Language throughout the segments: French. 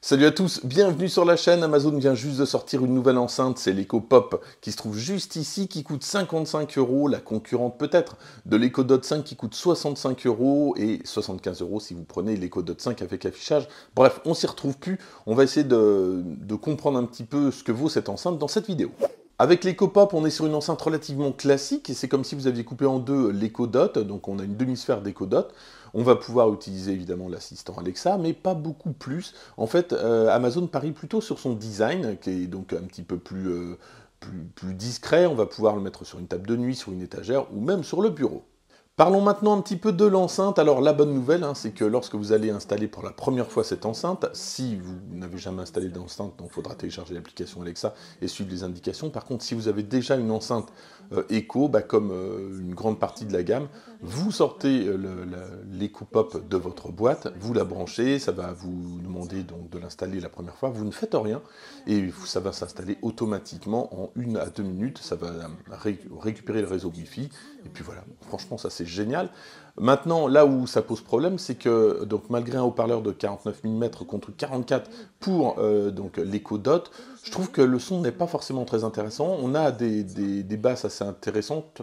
Salut à tous, bienvenue sur la chaîne. Amazon vient juste de sortir une nouvelle enceinte, c'est l'Echo Pop qui se trouve juste ici, qui coûte 55 euros, la concurrente peut-être de l'Echo Dot 5 qui coûte 65 euros et 75 euros si vous prenez l'Echo Dot 5 avec affichage. Bref, on s'y retrouve plus. On va essayer de comprendre un petit peu ce que vaut cette enceinte dans cette vidéo. Avec l'ecopop, on est sur une enceinte relativement classique et c'est comme si vous aviez coupé en deux l'ecodot. donc on a une demi-sphère d'ecodot. On va pouvoir utiliser évidemment l'assistant Alexa, mais pas beaucoup plus. En fait, euh, Amazon parie plutôt sur son design, qui est donc un petit peu euh, plus, plus discret. On va pouvoir le mettre sur une table de nuit, sur une étagère ou même sur le bureau. Parlons maintenant un petit peu de l'enceinte. Alors la bonne nouvelle, hein, c'est que lorsque vous allez installer pour la première fois cette enceinte, si vous n'avez jamais installé d'enceinte, donc il faudra télécharger l'application Alexa et suivre les indications. Par contre, si vous avez déjà une enceinte écho, euh, Echo, bah, comme euh, une grande partie de la gamme, vous sortez euh, les l'Echo Pop de votre boîte, vous la branchez, ça va vous demander donc de l'installer la première fois, vous ne faites rien et ça va s'installer automatiquement en une à deux minutes, ça va récupérer le réseau Wi-Fi et puis voilà. Franchement, ça c'est génial. Maintenant, là où ça pose problème, c'est que donc malgré un haut-parleur de 49 mm contre 44 pour euh, donc l'écho dot, je trouve que le son n'est pas forcément très intéressant. On a des, basses assez intéressantes,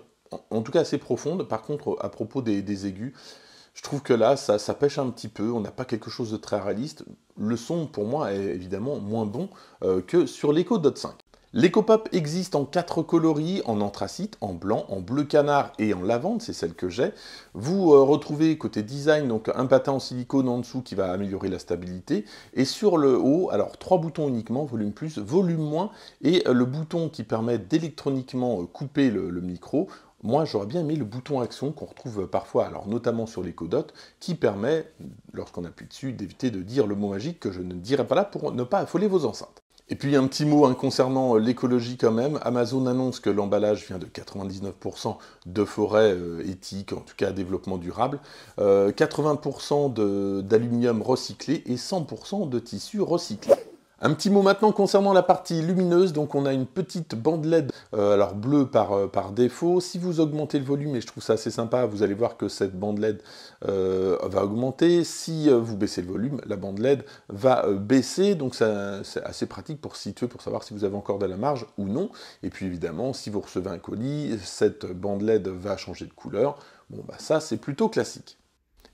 en tout cas assez profondes. Par contre, à propos des, aigus, je trouve que là, ça, ça pêche un petit peu, on n'a pas quelque chose de très réaliste. Le son, pour moi, est évidemment moins bon euh, que sur l'écho Dot 5. L'EcoPop existe en quatre coloris, en anthracite, en blanc, en bleu canard et en lavande, c'est celle que j'ai. Vous euh, retrouvez côté design donc un patin en silicone en dessous qui va améliorer la stabilité. Et sur le haut, alors trois boutons uniquement, volume plus, volume moins, et euh, le bouton qui permet d'électroniquement euh, couper le, micro moi, j'aurais bien aimé le bouton action qu'on retrouve parfois, alors notamment sur les qui permet, lorsqu'on appuie dessus, d'éviter de dire le mot magique que je ne dirai pas là pour ne pas affoler vos enceintes. Et puis un petit mot hein, concernant euh, l'écologie quand même. Amazon annonce que l'emballage vient de 99% de forêts euh, éthiques, en tout cas développement durable, 80% euh, d'aluminium recyclé et 100% de tissus recyclés. Un petit mot maintenant concernant la partie lumineuse, donc on a une petite bande LED, euh, alors bleue par, euh, par, défaut. Si vous augmentez le volume, et je trouve ça assez sympa, vous allez voir que cette bande LED euh, va augmenter. Si vous baissez le volume, la bande LED va baisser, donc c'est assez pratique pour situer, pour savoir si vous avez encore de la marge ou non. Et puis évidemment, si vous recevez un colis, cette bande LED va changer de couleur. Bon, bah ça, c'est plutôt classique.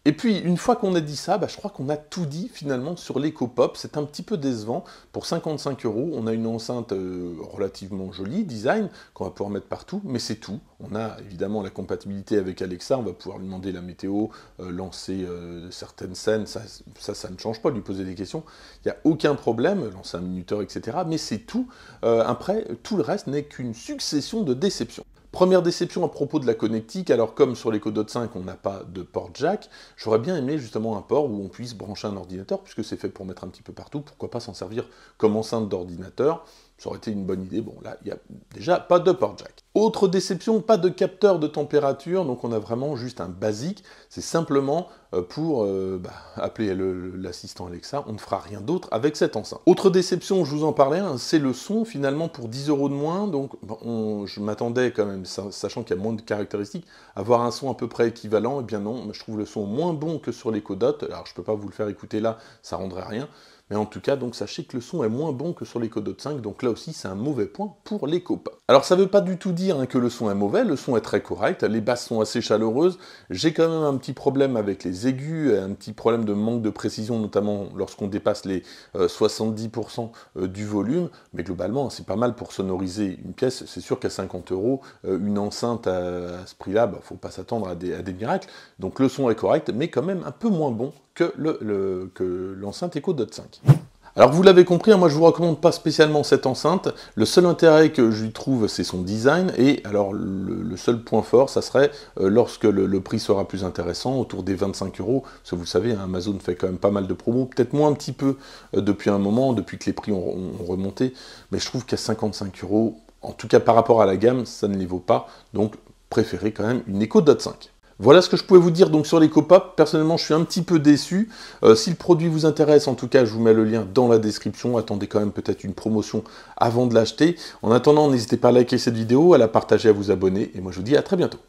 Et puis, une fois qu'on a dit ça, bah, je crois qu'on a tout dit finalement sur l'éco-pop. C'est un petit peu décevant. Pour 55 euros, on a une enceinte euh, relativement jolie, design, qu'on va pouvoir mettre partout, mais c'est tout. On a évidemment la compatibilité avec Alexa, on va pouvoir lui demander la météo, euh, lancer euh, certaines scènes, ça, ça, ça, ne change pas, lui poser des questions. Il n'y a aucun problème, lancer un minuteur, etc. Mais c'est tout. après, tout le reste n'est qu'une succession de déceptions. Première déception à propos de la connectique, alors comme sur l'EcoDot 5 on n'a pas de port jack, j'aurais bien aimé justement un port où on puisse brancher un ordinateur, puisque c'est fait pour mettre un petit peu partout, pourquoi pas s'en servir comme enceinte d'ordinateur. Ça aurait été une bonne idée. Bon, là, il n'y a déjà pas de port jack. Autre déception, pas de capteur de température. Donc, on a vraiment juste un basique. C'est simplement euh, pour euh, bah, appeler l'assistant Alexa. On ne fera rien d'autre avec cette enceinte. Autre déception, je vous en parlais, hein, c'est le son. Finalement, pour 10 euros de moins. Donc, je m'attendais quand même, sachant qu'il y a moins de caractéristiques, avoir un son à peu près équivalent. Eh bien non, je trouve le son moins bon que sur les Dot. Alors, je ne peux pas vous le faire écouter là, ça rendrait rien. Mais en tout cas, donc sachez que le son est moins bon que sur Dot 5, donc là aussi c'est un mauvais point pour les copains. Alors ça ne veut pas du tout dire hein, que le son est mauvais, le son est très correct, les basses sont assez chaleureuses, j'ai quand même un petit problème avec les aigus, un petit problème de manque de précision, notamment lorsqu'on dépasse les 70% euh, euh, du volume, mais globalement hein, c'est pas mal pour sonoriser une pièce, c'est sûr qu'à 50 euros, euh, une enceinte à, ce prix-là, il bah, ne faut pas s'attendre à des, miracles, donc le son est correct, mais quand même un peu moins bon que l'enceinte le, que l'enceinte Echo Dot 5. Alors vous l'avez compris, hein, moi je vous recommande pas spécialement cette enceinte. Le seul intérêt que je lui trouve, c'est son design. Et alors le, seul point fort, ça serait euh, lorsque le, prix sera plus intéressant, autour des 25 euros. Parce que vous le savez, hein, Amazon fait quand même pas mal de promos, peut-être moins un petit peu euh, depuis un moment, depuis que les prix ont, remonté. Mais je trouve qu'à 55 euros, en tout cas par rapport à la gamme, ça ne les vaut pas. Donc préférez quand même une Echo Dot 5. Voilà ce que je pouvais vous dire donc sur les copas. Personnellement, je suis un petit peu déçu. Euh, si le produit vous intéresse, en tout cas, je vous mets le lien dans la description. Attendez quand même peut-être une promotion avant de l'acheter. En attendant, n'hésitez pas à liker cette vidéo, à la partager, à vous abonner. Et moi, je vous dis à très bientôt.